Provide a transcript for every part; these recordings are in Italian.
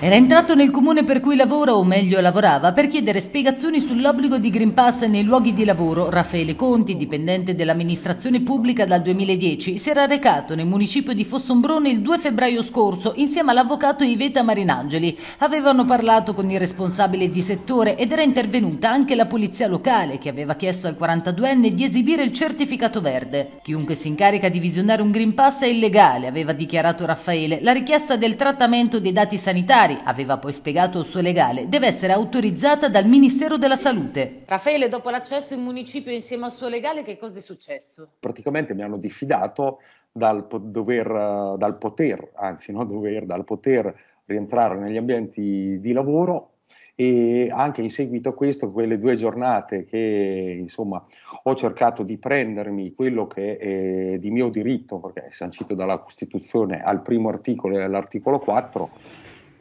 Era entrato nel comune per cui lavora, o meglio lavorava, per chiedere spiegazioni sull'obbligo di Green Pass nei luoghi di lavoro. Raffaele Conti, dipendente dell'amministrazione pubblica dal 2010, si era recato nel municipio di Fossombrone il 2 febbraio scorso insieme all'avvocato Iveta Marinangeli. Avevano parlato con il responsabile di settore ed era intervenuta anche la polizia locale che aveva chiesto al 42enne di esibire il certificato verde. Chiunque si incarica di visionare un Green Pass è illegale, aveva dichiarato Raffaele. La richiesta del trattamento dei dati sanitari alimentari, aveva poi spiegato il suo legale, deve essere autorizzata dal Ministero della Salute. Raffaele, dopo l'accesso in municipio insieme al suo legale, che cosa è successo? Praticamente mi hanno diffidato dal, dover, eh, dal poter, anzi no, dover, dal poter rientrare negli ambienti di lavoro e anche in seguito a questo, quelle due giornate che insomma ho cercato di prendermi quello che è di mio diritto, perché è sancito dalla Costituzione al primo articolo e all'articolo 4,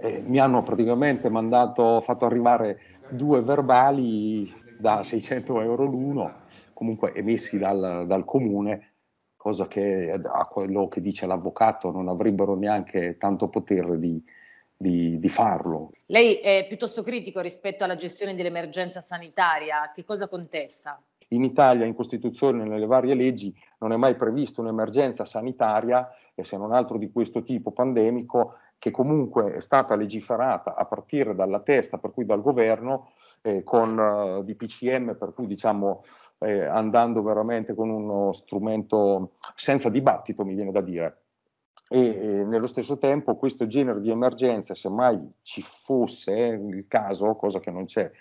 eh, mi hanno praticamente mandato, fatto arrivare due verbali da 600 euro l'uno, comunque emessi dal, dal comune, cosa che a quello che dice l'avvocato non avrebbero neanche tanto potere di, di, di, farlo. Lei è piuttosto critico rispetto alla gestione dell'emergenza sanitaria, che cosa contesta? In Italia, in Costituzione, nelle varie leggi, non è mai prevista un'emergenza sanitaria e se non altro di questo tipo pandemico che comunque è stata legiferata a partire dalla testa, per cui dal governo, eh, con eh, DPCM, per cui diciamo eh, andando veramente con uno strumento senza dibattito, mi viene da dire. E eh, nello stesso tempo questo genere di emergenza, se mai ci fosse eh, il caso, cosa che non c'è,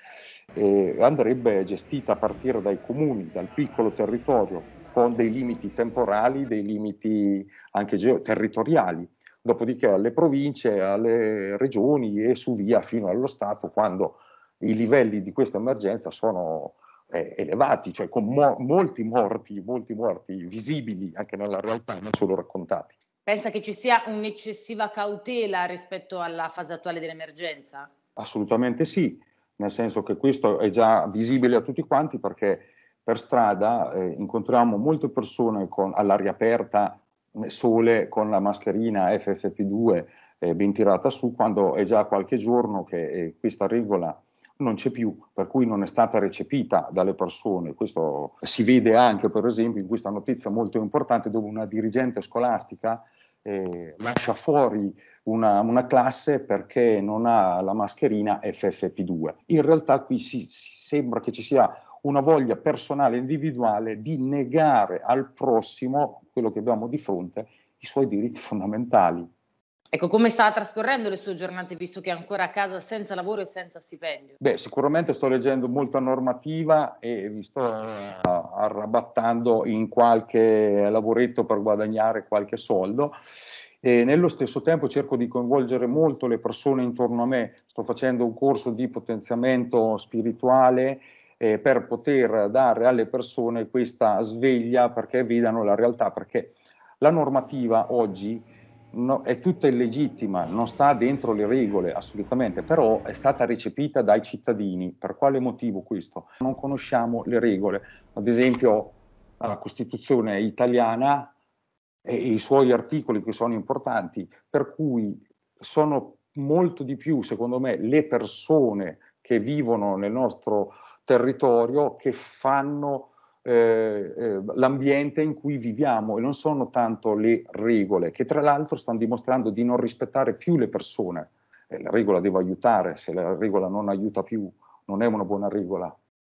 eh, andrebbe gestita a partire dai comuni, dal piccolo territorio, con dei limiti temporali, dei limiti anche territoriali dopodiché alle province, alle regioni e su via fino allo Stato quando i livelli di questa emergenza sono eh, elevati, cioè con mo molti morti, molti morti visibili anche nella realtà, non solo raccontati. Pensa che ci sia un'eccessiva cautela rispetto alla fase attuale dell'emergenza? Assolutamente sì, nel senso che questo è già visibile a tutti quanti perché per strada eh, incontriamo molte persone con, all'aria aperta sole con la mascherina FFP2 eh, ben tirata su quando è già qualche giorno che eh, questa regola non c'è più, per cui non è stata recepita dalle persone. Questo si vede anche per esempio in questa notizia molto importante dove una dirigente scolastica eh, lascia fuori una, una, classe perché non ha la mascherina FFP2. In realtà qui si, si sembra che ci sia una voglia personale, individuale di negare al prossimo, quello che abbiamo di fronte, i suoi diritti fondamentali. Ecco, come sta trascorrendo le sue giornate, visto che è ancora a casa senza lavoro e senza stipendio? Beh, sicuramente sto leggendo molta normativa e mi sto eh, arrabattando in qualche lavoretto per guadagnare qualche soldo. E nello stesso tempo cerco di coinvolgere molto le persone intorno a me. Sto facendo un corso di potenziamento spirituale eh, per poter dare alle persone questa sveglia perché vedano la realtà, perché la normativa oggi no, è tutta illegittima, non sta dentro le regole assolutamente, però è stata recepita dai cittadini. Per quale motivo questo? Non conosciamo le regole. Ad esempio la Costituzione italiana e i suoi articoli che sono importanti, per cui sono molto di più, secondo me, le persone che vivono nel nostro territorio che fanno eh, eh, l'ambiente in cui viviamo e non sono tanto le regole, che tra l'altro stanno dimostrando di non rispettare più le persone. Eh, la regola deve aiutare, se la regola non aiuta più non è una buona regola,